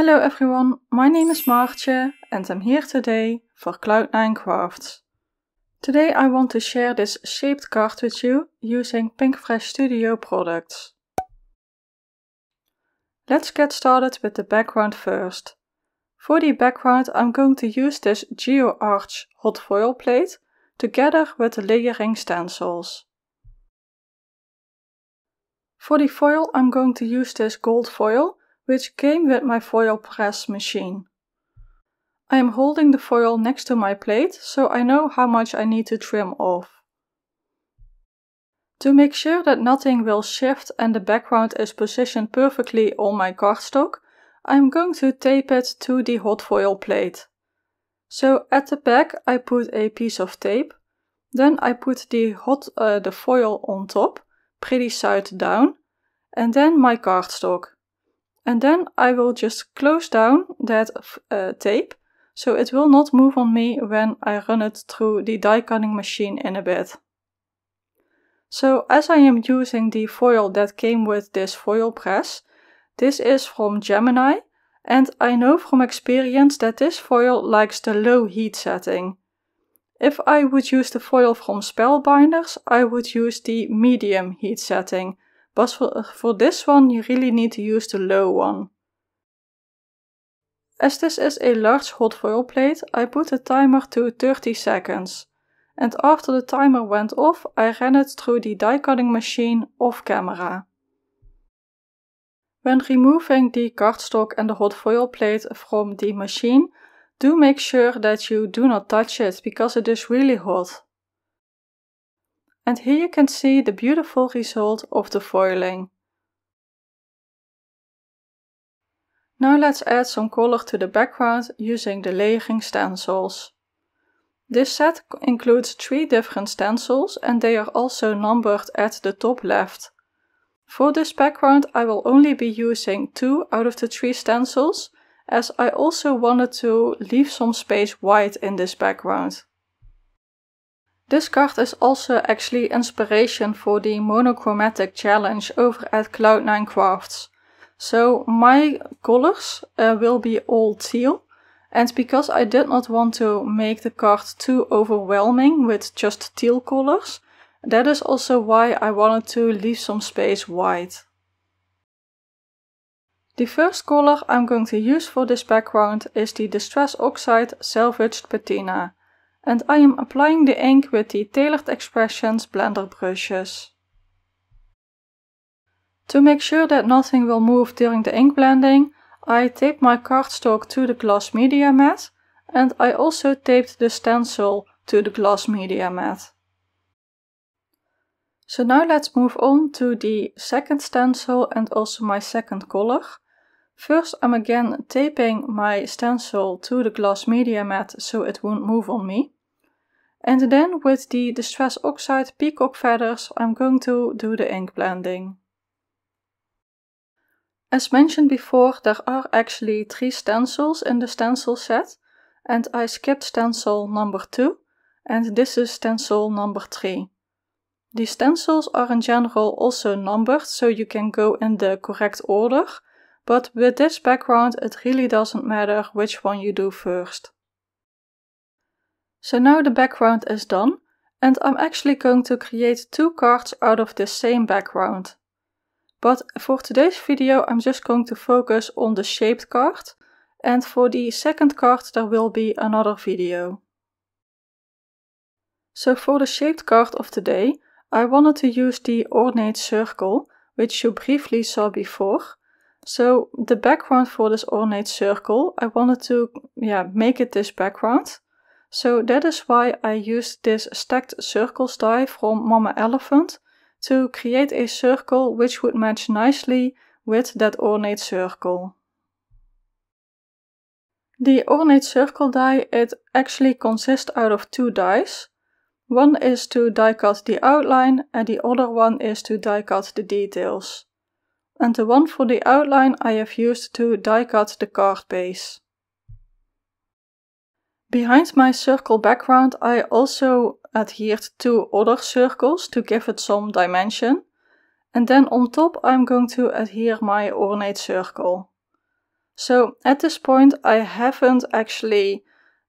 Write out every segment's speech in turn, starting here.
Hello everyone, my name is Maartje, and I'm here today for Cloud9 Crafts. Today I want to share this shaped card with you using Pinkfresh Studio products. Let's get started with the background first. For the background I'm going to use this GeoArch hot foil plate together with the layering stencils. For the foil I'm going to use this gold foil which came with my foil press machine. I am holding the foil next to my plate so I know how much I need to trim off. To make sure that nothing will shift and the background is positioned perfectly on my cardstock, I'm going to tape it to the hot foil plate. So at the back I put a piece of tape, then I put the hot uh, the foil on top, pretty side down, and then my cardstock. And then I will just close down that uh, tape so it will not move on me when I run it through the die cutting machine in a bit. So as I am using the foil that came with this foil press, this is from Gemini and I know from experience that this foil likes the low heat setting. If I would use the foil from Spellbinders, I would use the medium heat setting, but for, for this one, you really need to use the low one. As this is a large hot foil plate, I put the timer to 30 seconds. And after the timer went off, I ran it through the die cutting machine off camera. When removing the cardstock and the hot foil plate from the machine, do make sure that you do not touch it because it is really hot and here you can see the beautiful result of the foiling. Now let's add some color to the background using the layering stencils. This set includes three different stencils and they are also numbered at the top left. For this background I will only be using two out of the three stencils as I also wanted to leave some space white in this background. This card is also actually inspiration for the monochromatic challenge over at Cloud9 Crafts. So my colors uh, will be all teal. And because I did not want to make the card too overwhelming with just teal colors, that is also why I wanted to leave some space white. The first color I'm going to use for this background is the Distress Oxide Salvaged Patina and I am applying the ink with the Tailored Expressions blender brushes. To make sure that nothing will move during the ink blending, I taped my cardstock to the glass media mat and I also taped the stencil to the glass media mat. So now let's move on to the second stencil and also my second color. First I'm again taping my stencil to the glass media mat so it won't move on me. And then with the Distress Oxide Peacock Feathers, I'm going to do the ink blending. As mentioned before, there are actually three stencils in the stencil set, and I skipped stencil number 2, and this is stencil number 3. The stencils are in general also numbered, so you can go in the correct order, but with this background it really doesn't matter which one you do first. So now the background is done and I'm actually going to create two cards out of this same background. But for today's video I'm just going to focus on the shaped card and for the second card there will be another video. So for the shaped card of today I wanted to use the ornate circle which you briefly saw before. So the background for this ornate circle, I wanted to yeah, make it this background. So that is why I used this stacked circles die from Mama Elephant to create a circle which would match nicely with that ornate circle. The ornate circle die, it actually consists out of two dies. One is to die cut the outline and the other one is to die cut the details. And the one for the outline I have used to die cut the card base. Behind my circle background, I also adhered two other circles to give it some dimension. And then on top, I'm going to adhere my ornate circle. So at this point, I haven't actually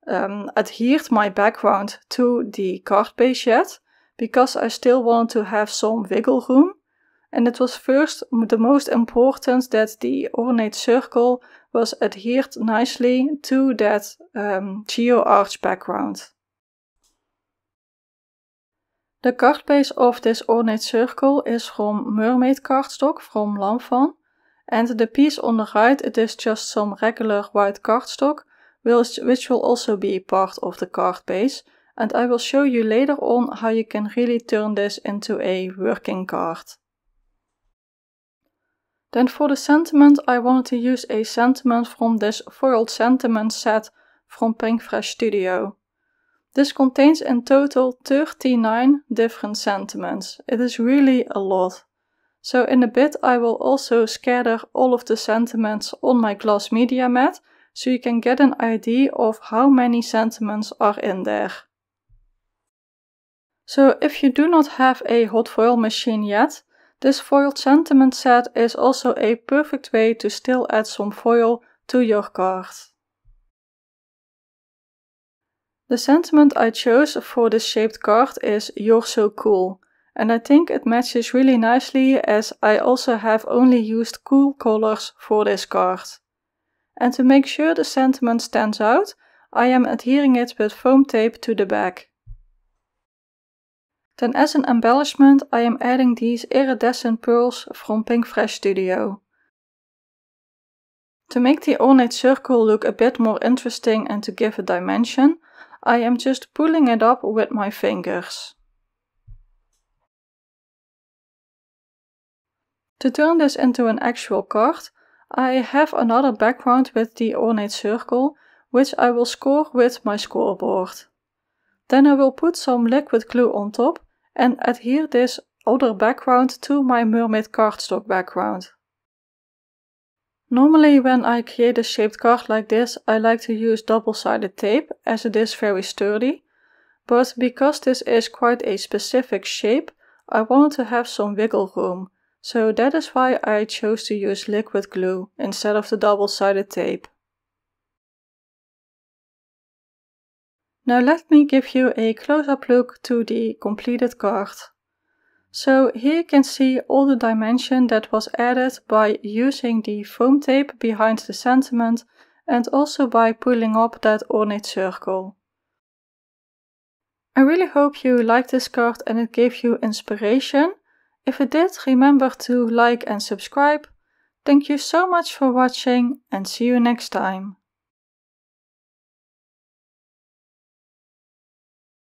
um, adhered my background to the card base yet, because I still wanted to have some wiggle room and it was first the most important that the ornate circle was adhered nicely to that um, geoarch background. The card base of this ornate circle is from mermaid cardstock from Lanfan, and the piece on the right it is just some regular white cardstock, which will also be part of the card base, and I will show you later on how you can really turn this into a working card. Then for the sentiment, I wanted to use a sentiment from this foiled sentiment set from Pinkfresh Studio. This contains in total 39 different sentiments. It is really a lot. So in a bit I will also scatter all of the sentiments on my glass media mat so you can get an idea of how many sentiments are in there. So if you do not have a hot foil machine yet, this foiled sentiment set is also a perfect way to still add some foil to your card. The sentiment I chose for this shaped card is You're So Cool, and I think it matches really nicely as I also have only used cool colors for this card. And to make sure the sentiment stands out, I am adhering it with foam tape to the back. Then as an embellishment, I am adding these iridescent pearls from Pink Fresh Studio. To make the ornate circle look a bit more interesting and to give a dimension, I am just pulling it up with my fingers. To turn this into an actual card, I have another background with the ornate circle, which I will score with my scoreboard. Then I will put some liquid glue on top and adhere this other background to my mermaid cardstock background. Normally when I create a shaped card like this, I like to use double-sided tape as it is very sturdy, but because this is quite a specific shape, I wanted to have some wiggle room, so that is why I chose to use liquid glue instead of the double-sided tape. Now let me give you a close-up look to the completed card. So here you can see all the dimension that was added by using the foam tape behind the sentiment and also by pulling up that ornate circle. I really hope you liked this card and it gave you inspiration. If it did, remember to like and subscribe. Thank you so much for watching and see you next time.